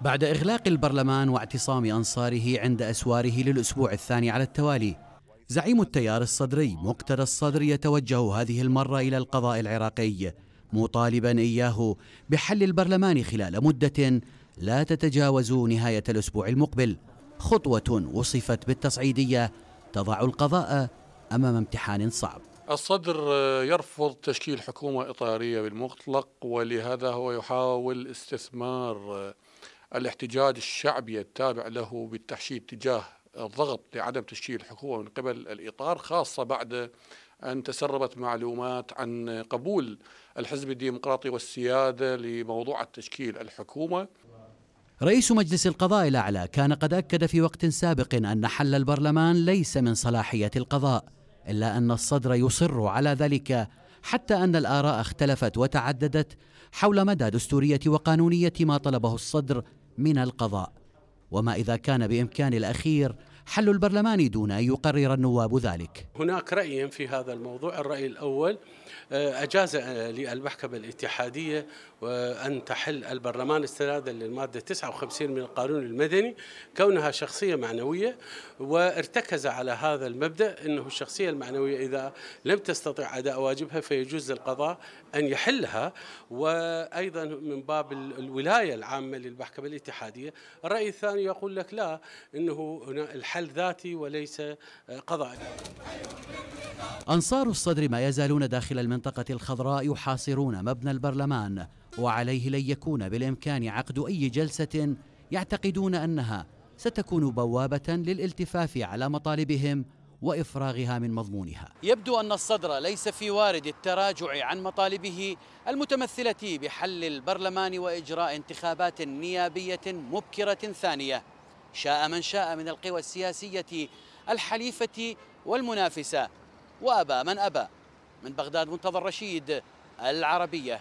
بعد إغلاق البرلمان واعتصام أنصاره عند أسواره للأسبوع الثاني على التوالي زعيم التيار الصدري مقتدى الصدر يتوجه هذه المرة إلى القضاء العراقي مطالبا إياه بحل البرلمان خلال مدة لا تتجاوز نهاية الأسبوع المقبل خطوة وصفت بالتصعيدية تضع القضاء أمام امتحان صعب الصدر يرفض تشكيل حكومة إطارية بالمطلق ولهذا هو يحاول استثمار الاحتجاج الشعبي التابع له بالتحشيد تجاه الضغط لعدم تشكيل الحكومة من قبل الإطار خاصة بعد أن تسربت معلومات عن قبول الحزب الديمقراطي والسيادة لموضوع تشكيل الحكومة رئيس مجلس القضاء الأعلى كان قد أكد في وقت سابق أن حل البرلمان ليس من صلاحية القضاء إلا أن الصدر يصر على ذلك حتى أن الآراء اختلفت وتعددت حول مدى دستورية وقانونية ما طلبه الصدر من القضاء وما اذا كان بامكان الاخير حل البرلمان دون أن يقرر النواب ذلك هناك رأي في هذا الموضوع الرأي الأول آه، أجاز آه، للمحكمة الاتحادية آه، أن تحل البرلمان استنادا للمادة 59 من القانون المدني كونها شخصية معنوية وارتكز على هذا المبدأ أنه الشخصية المعنوية إذا لم تستطع أداء واجبها فيجوز للقضاء أن يحلها وأيضا من باب الولاية العامة للمحكمة الاتحادية الرأي الثاني يقول لك لا أنه هنا الحل حل ذاتي وليس آه، قضائي أنصار الصدر ما يزالون داخل المنطقة الخضراء يحاصرون مبنى البرلمان وعليه لن يكون بالإمكان عقد أي جلسة يعتقدون أنها ستكون بوابة للالتفاف على مطالبهم وإفراغها من مضمونها يبدو أن الصدر ليس في وارد التراجع عن مطالبه المتمثلة بحل البرلمان وإجراء انتخابات نيابية مبكرة ثانية شاء من شاء من القوى السياسية الحليفة والمنافسة وأبى من أبى من بغداد منتظر رشيد العربية